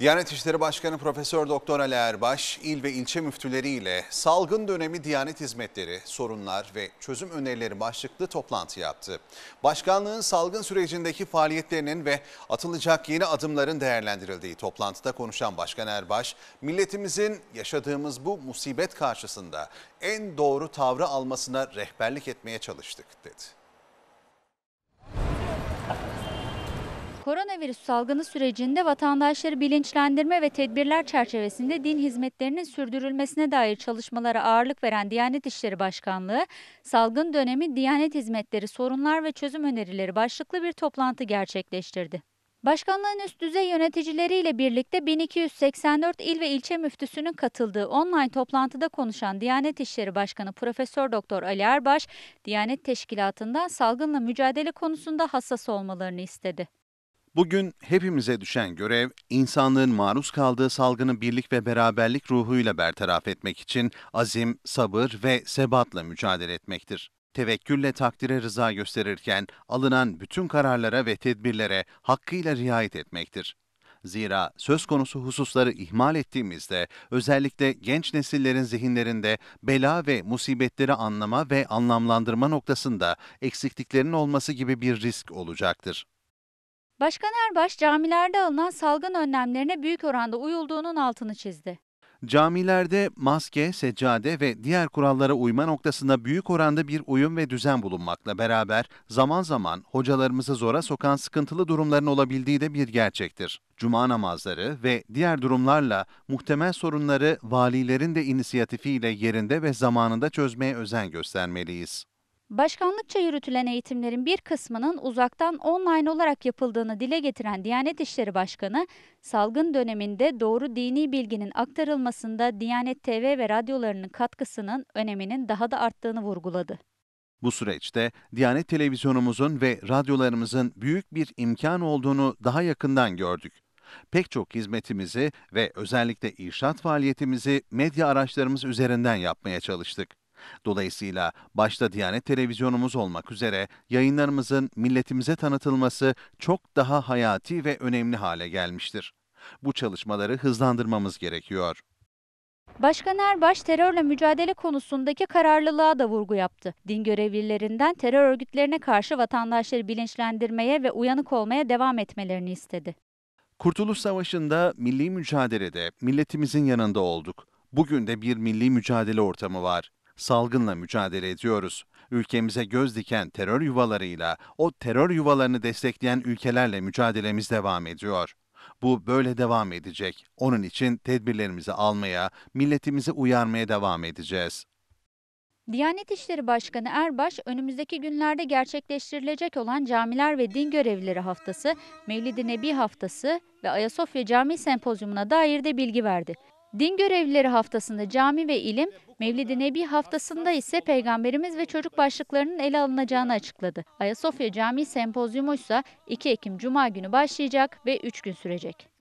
Diyanet İşleri Başkanı Profesör Doktor Ali Erbaş, il ve ilçe müftüleriyle salgın dönemi Diyanet hizmetleri, sorunlar ve çözüm önerileri başlıklı toplantı yaptı. Başkanlığın salgın sürecindeki faaliyetlerinin ve atılacak yeni adımların değerlendirildiği toplantıda konuşan Başkan Erbaş, milletimizin yaşadığımız bu musibet karşısında en doğru tavrı almasına rehberlik etmeye çalıştık dedi. Koronavirüs salgını sürecinde vatandaşları bilinçlendirme ve tedbirler çerçevesinde din hizmetlerinin sürdürülmesine dair çalışmalara ağırlık veren Diyanet İşleri Başkanlığı, salgın dönemi Diyanet Hizmetleri Sorunlar ve Çözüm Önerileri başlıklı bir toplantı gerçekleştirdi. Başkanlığın üst düzey yöneticileriyle birlikte 1284 il ve ilçe müftüsünün katıldığı online toplantıda konuşan Diyanet İşleri Başkanı Profesör Doktor Ali Erbaş, Diyanet Teşkilatı'ndan salgınla mücadele konusunda hassas olmalarını istedi. Bugün hepimize düşen görev, insanlığın maruz kaldığı salgını birlik ve beraberlik ruhuyla bertaraf etmek için azim, sabır ve sebatla mücadele etmektir. Tevekkülle takdire rıza gösterirken alınan bütün kararlara ve tedbirlere hakkıyla riayet etmektir. Zira söz konusu hususları ihmal ettiğimizde özellikle genç nesillerin zihinlerinde bela ve musibetleri anlama ve anlamlandırma noktasında eksikliklerin olması gibi bir risk olacaktır. Başkan Erbaş camilerde alınan salgın önlemlerine büyük oranda uyulduğunun altını çizdi. Camilerde maske, seccade ve diğer kurallara uyma noktasında büyük oranda bir uyum ve düzen bulunmakla beraber zaman zaman hocalarımızı zora sokan sıkıntılı durumların olabildiği de bir gerçektir. Cuma namazları ve diğer durumlarla muhtemel sorunları valilerin de inisiyatifiyle yerinde ve zamanında çözmeye özen göstermeliyiz. Başkanlıkça yürütülen eğitimlerin bir kısmının uzaktan online olarak yapıldığını dile getiren Diyanet İşleri Başkanı, salgın döneminde doğru dini bilginin aktarılmasında Diyanet TV ve radyolarının katkısının öneminin daha da arttığını vurguladı. Bu süreçte Diyanet Televizyonumuzun ve radyolarımızın büyük bir imkan olduğunu daha yakından gördük. Pek çok hizmetimizi ve özellikle inşaat faaliyetimizi medya araçlarımız üzerinden yapmaya çalıştık. Dolayısıyla başta Diyanet Televizyonumuz olmak üzere yayınlarımızın milletimize tanıtılması çok daha hayati ve önemli hale gelmiştir. Bu çalışmaları hızlandırmamız gerekiyor. Başkan Erbaş terörle mücadele konusundaki kararlılığa da vurgu yaptı. Din görevlilerinden terör örgütlerine karşı vatandaşları bilinçlendirmeye ve uyanık olmaya devam etmelerini istedi. Kurtuluş Savaşı'nda milli mücadelede milletimizin yanında olduk. Bugün de bir milli mücadele ortamı var salgınla mücadele ediyoruz. Ülkemize göz diken terör yuvalarıyla, o terör yuvalarını destekleyen ülkelerle mücadelemiz devam ediyor. Bu böyle devam edecek. Onun için tedbirlerimizi almaya, milletimizi uyarmaya devam edeceğiz. Diyanet İşleri Başkanı Erbaş, önümüzdeki günlerde gerçekleştirilecek olan Camiler ve Din Görevlileri Haftası, Mevlid-i Nebi Haftası ve Ayasofya Cami Sempozyumuna dair de bilgi verdi. Din görevlileri haftasında cami ve ilim, Mevlid-i Nebi haftasında ise peygamberimiz ve çocuk başlıklarının ele alınacağını açıkladı. Ayasofya Camii Sempozyumu ise 2 Ekim Cuma günü başlayacak ve 3 gün sürecek.